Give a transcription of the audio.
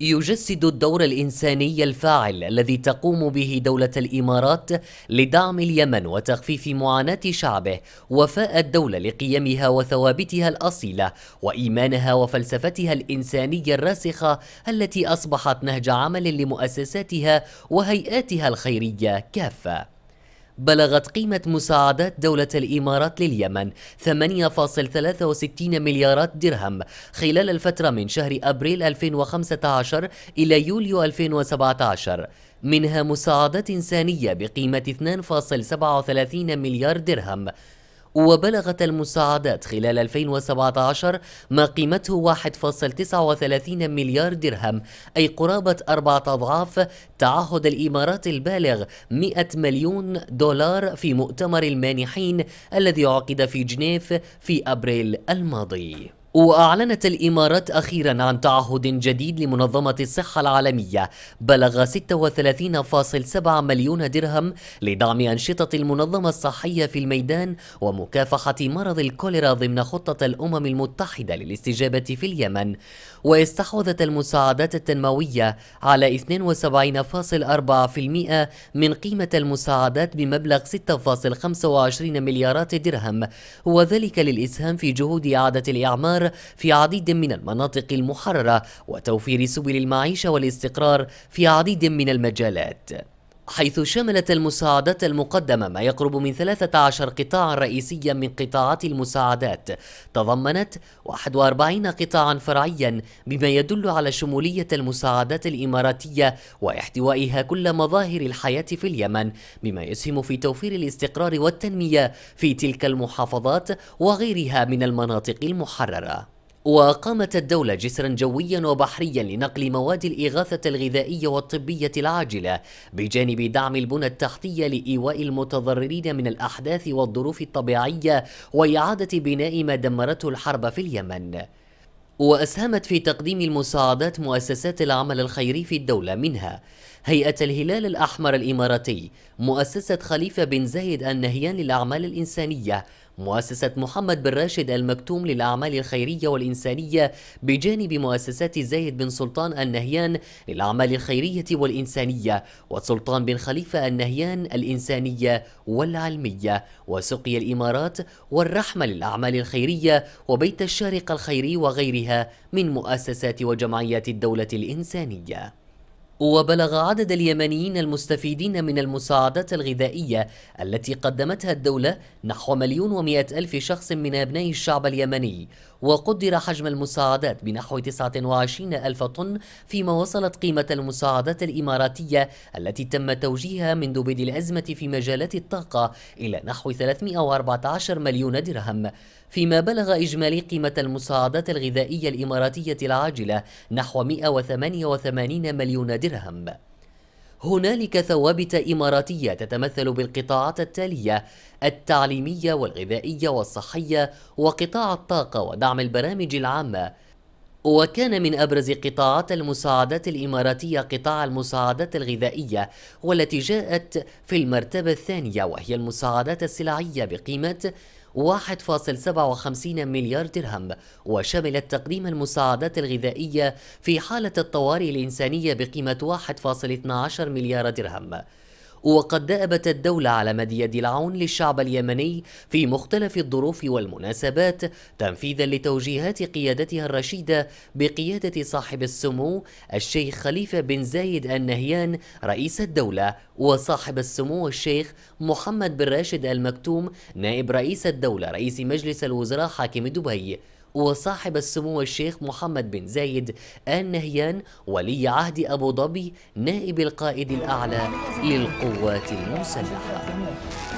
يجسد الدور الانساني الفاعل الذي تقوم به دوله الامارات لدعم اليمن وتخفيف معاناه شعبه وفاء الدوله لقيمها وثوابتها الاصيله وايمانها وفلسفتها الانسانيه الراسخه التي اصبحت نهج عمل لمؤسساتها وهيئاتها الخيريه كافه بلغت قيمة مساعدات دولة الإمارات لليمن 8.63 مليارات درهم خلال الفترة من شهر أبريل 2015 إلى يوليو 2017 منها مساعدات إنسانية بقيمة 2.37 مليار درهم وبلغت المساعدات خلال 2017 ما قيمته 1.39 مليار درهم أي قرابة أربعة أضعاف تعهد الإمارات البالغ 100 مليون دولار في مؤتمر المانحين الذي عقد في جنيف في أبريل الماضي وأعلنت الإمارات أخيرا عن تعهد جديد لمنظمة الصحة العالمية بلغ 36.7 مليون درهم لدعم أنشطة المنظمة الصحية في الميدان ومكافحة مرض الكوليرا ضمن خطة الأمم المتحدة للاستجابة في اليمن واستحوذت المساعدات التنموية على 72.4% من قيمة المساعدات بمبلغ 6.25 مليارات درهم وذلك للإسهام في جهود إعادة الإعمار في عديد من المناطق المحررة وتوفير سبل المعيشة والاستقرار في عديد من المجالات حيث شملت المساعدات المقدمة ما يقرب من 13 قطاعا رئيسيا من قطاعات المساعدات تضمنت 41 قطاعا فرعيا بما يدل على شمولية المساعدات الإماراتية واحتوائها كل مظاهر الحياة في اليمن بما يسهم في توفير الاستقرار والتنمية في تلك المحافظات وغيرها من المناطق المحررة وقامت الدولة جسرا جويا وبحريا لنقل مواد الإغاثة الغذائية والطبية العاجلة بجانب دعم البنى التحتية لإيواء المتضررين من الأحداث والظروف الطبيعية وإعادة بناء ما دمرته الحرب في اليمن وأسهمت في تقديم المساعدات مؤسسات العمل الخيري في الدولة منها هيئة الهلال الأحمر الإماراتي مؤسسة خليفة بن زايد النهيان للأعمال الإنسانية مؤسسة محمد بن راشد المكتوم للأعمال الخيرية والإنسانية بجانب مؤسسات زايد بن سلطان النهيان للأعمال الخيرية والإنسانية وسلطان بن خليفة النهيان الإنسانية والعلمية وسقيا الإمارات والرحمة للأعمال الخيرية وبيت الشارق الخيري وغيرها من مؤسسات وجمعيات الدولة الإنسانية وبلغ عدد اليمنيين المستفيدين من المساعدات الغذائية التي قدمتها الدولة نحو مليون ومئة ألف شخص من أبناء الشعب اليمني وقدر حجم المساعدات بنحو 29 ألف طن فيما وصلت قيمة المساعدات الإماراتية التي تم توجيهها منذ بدء الأزمة في مجالات الطاقة إلى نحو 314 مليون درهم فيما بلغ إجمالي قيمة المساعدات الغذائية الإماراتية العاجلة نحو 188 مليون درهم درهم هنالك ثوابت إماراتية تتمثل بالقطاعات التالية التعليمية والغذائية والصحية وقطاع الطاقة ودعم البرامج العامة وكان من أبرز قطاعات المساعدات الإماراتية قطاع المساعدات الغذائية والتي جاءت في المرتبة الثانية وهي المساعدات السلعية بقيمة 1.57 مليار درهم وشملت تقديم المساعدات الغذائية في حالة الطوارئ الإنسانية بقيمة 1.12 مليار درهم وقد دأبت الدولة على مد يد العون للشعب اليمني في مختلف الظروف والمناسبات تنفيذا لتوجيهات قيادتها الرشيدة بقيادة صاحب السمو الشيخ خليفة بن زايد النهيان رئيس الدولة وصاحب السمو الشيخ محمد بن راشد المكتوم نائب رئيس الدولة رئيس مجلس الوزراء حاكم دبي وصاحب السمو الشيخ محمد بن زايد آل نهيان ولي عهد أبو ظبي نائب القائد الأعلى للقوات المسلحة